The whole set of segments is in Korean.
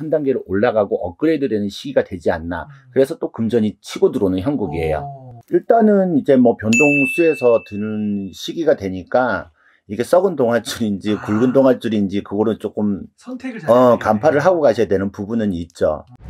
한단계로 올라가고 업그레이드 되는 시기가 되지 않나. 음. 그래서 또 금전이 치고 들어오는 형국이에요. 어. 일단은 이제 뭐 변동수에서 드는 시기가 되니까 이게 썩은 동아줄인지 아. 굵은 동아줄인지 그거는 조금 선택을 어, 간파를 하고 가셔야 되는 부분은 있죠. 어.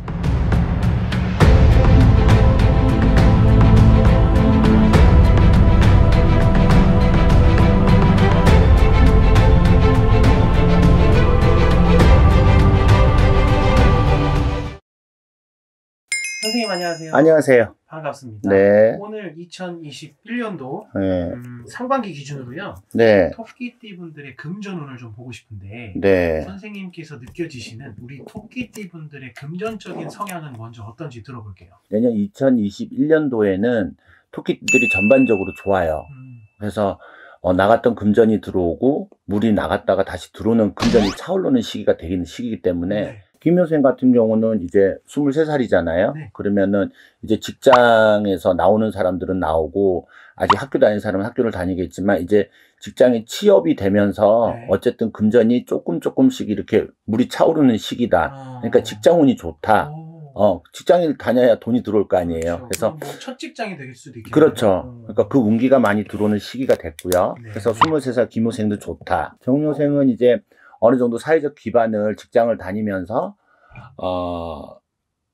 선생님 안녕하세요. 안녕하세요. 반갑습니다. 네. 오늘 2021년도 네. 음, 상반기 기준으로요. 네. 토끼띠 분들의 금전운을 좀 보고 싶은데 네. 선생님께서 느껴지시는 우리 토끼띠 분들의 금전적인 성향은 먼저 어떤지 들어볼게요. 내년 2021년도에는 토끼띠들이 전반적으로 좋아요. 음. 그래서 어, 나갔던 금전이 들어오고 물이 나갔다가 다시 들어오는 금전이 차오르는 시기가 되는 시기이기 때문에 네. 김효생 같은 경우는 이제 23살이잖아요. 네. 그러면은 이제 직장에서 나오는 사람들은 나오고 아직 학교 다니는 사람은 학교를 다니겠지만 이제 직장이 취업이 되면서 네. 어쨌든 금전이 조금 조금씩 이렇게 물이 차오르는 시기다. 아. 그러니까 직장운이 좋다. 오. 어, 직장에 다녀야 돈이 들어올 거 아니에요. 그렇죠. 그래서첫 뭐 직장이 될 수도 있겠네요. 그렇죠. 음. 그러니까 그 운기가 많이 들어오는 시기가 됐고요. 네. 그래서 23살 김효생도 좋다. 어. 정효생은 이제 어느 정도 사회적 기반을 직장을 다니면서 어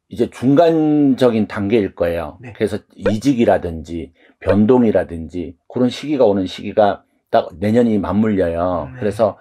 이제 중간적인 단계일 거예요. 네. 그래서 이직이라든지 변동이라든지 그런 시기가 오는 시기가 딱 내년이 맞물려요. 네. 그래서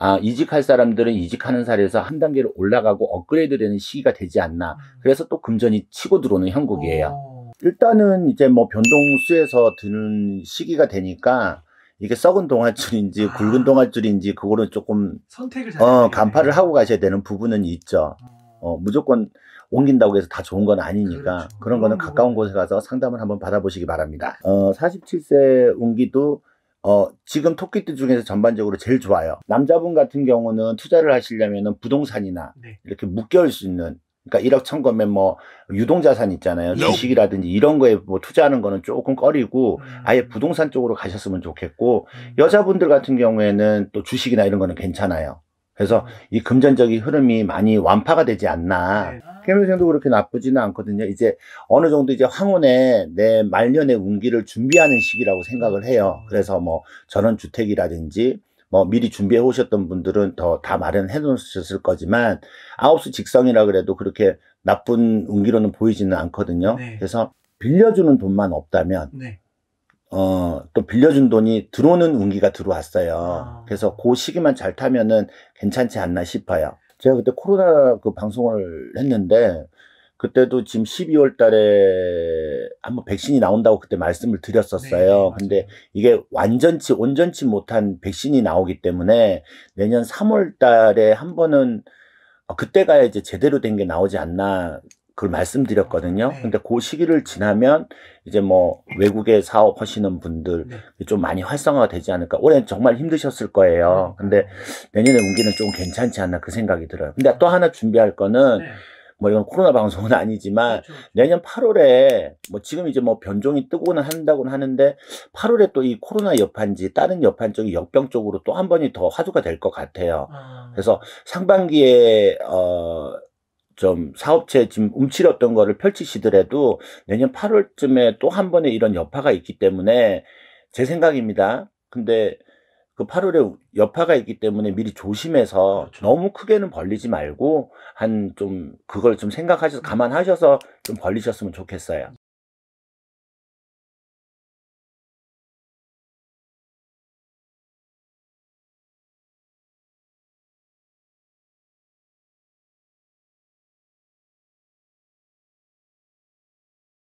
아, 이직할 사람들은 이직하는 사례에서 한 단계를 올라가고 업그레이드 되는 시기가 되지 않나. 음. 그래서 또 금전이 치고 들어오는 형국이에요. 오. 일단은 이제 뭐 변동수에서 드는 시기가 되니까 이게 썩은 동아줄인지 아. 굵은 동아줄인지 그거는 조금 선택을 어, 간파를 하고 가셔야 되는 부분은 있죠. 어. 어, 무조건 옮긴다고 해서 다 좋은 건 아니니까 그렇죠. 그런 거는 가까운 곳에 가서 상담을 한번 받아보시기 바랍니다. 어, 47세 운기도 어, 지금 토끼띠 중에서 전반적으로 제일 좋아요. 남자분 같은 경우는 투자를 하시려면 부동산이나 네. 이렇게 묶여올 수 있는 그러니까 1억 천거면뭐 유동자산 있잖아요. 주식이라든지 이런 거에 뭐 투자하는 거는 조금 꺼리고 음. 아예 부동산 쪽으로 가셨으면 좋겠고 음. 여자분들 같은 경우에는 또 주식이나 이런 거는 괜찮아요. 그래서 음. 이 금전적인 흐름이 많이 완파가 되지 않나. 캐물생도 네. 그렇게 나쁘지는 않거든요. 이제 어느 정도 이제 황혼에 내 말년의 운기를 준비하는 시기라고 생각을 해요. 그렇죠. 그래서 뭐 전원주택이라든지 뭐 미리 준비해 오셨던 분들은 더 다 마련해 놓으셨을 거지만 아홉 수 직성이라 그래도 그렇게 나쁜 운기로는 보이지는 않거든요. 네. 그래서 빌려주는 돈만 없다면 네. 어, 또 빌려준 돈이 들어오는 운기가 들어왔어요. 아. 그래서 그 시기만 잘 타면은 괜찮지 않나 싶어요. 제가 그때 코로나 그 방송을 했는데 그때도 지금 12월 달에 한번 백신이 나온다고 그때 말씀을 드렸었어요. 네, 네 근데 이게 완전치, 온전치 못한 백신이 나오기 때문에 내년 3월 달에 한 번은 어, 그때가 이제 제대로 된 게 나오지 않나 그걸 말씀드렸거든요. 아, 네. 근데 그 시기를 지나면 이제 뭐 외국에 사업하시는 분들 네. 좀 많이 활성화가 되지 않을까. 올해 는 정말 힘드셨을 거예요. 아, 근데 네. 내년에 운기는 좀 괜찮지 않나 그 생각이 들어요. 근데 아, 또 하나 네. 준비할 거는 네. 뭐 이건 코로나 방송은 아니지만 그렇죠. 내년 8월에 뭐 지금 이제 뭐 변종이 뜨고는 한다고는 하는데 8월에 또 이 코로나 여파인지 다른 여파인 쪽 역병 쪽으로 또 한 번이 더 화두가 될 것 같아요. 아. 그래서 상반기에 어. 좀 사업체 지금 움츠렸던 거를 펼치시더라도 내년 8월쯤에 또 한번에 이런 여파가 있기 때문에 제 생각입니다. 근데 그 8월에 여파가 있기 때문에 미리 조심해서 그렇죠. 너무 크게는 벌리지 말고 한 좀 그걸 좀 생각하셔서 음. 감안하셔서 좀 벌리셨으면 좋겠어요.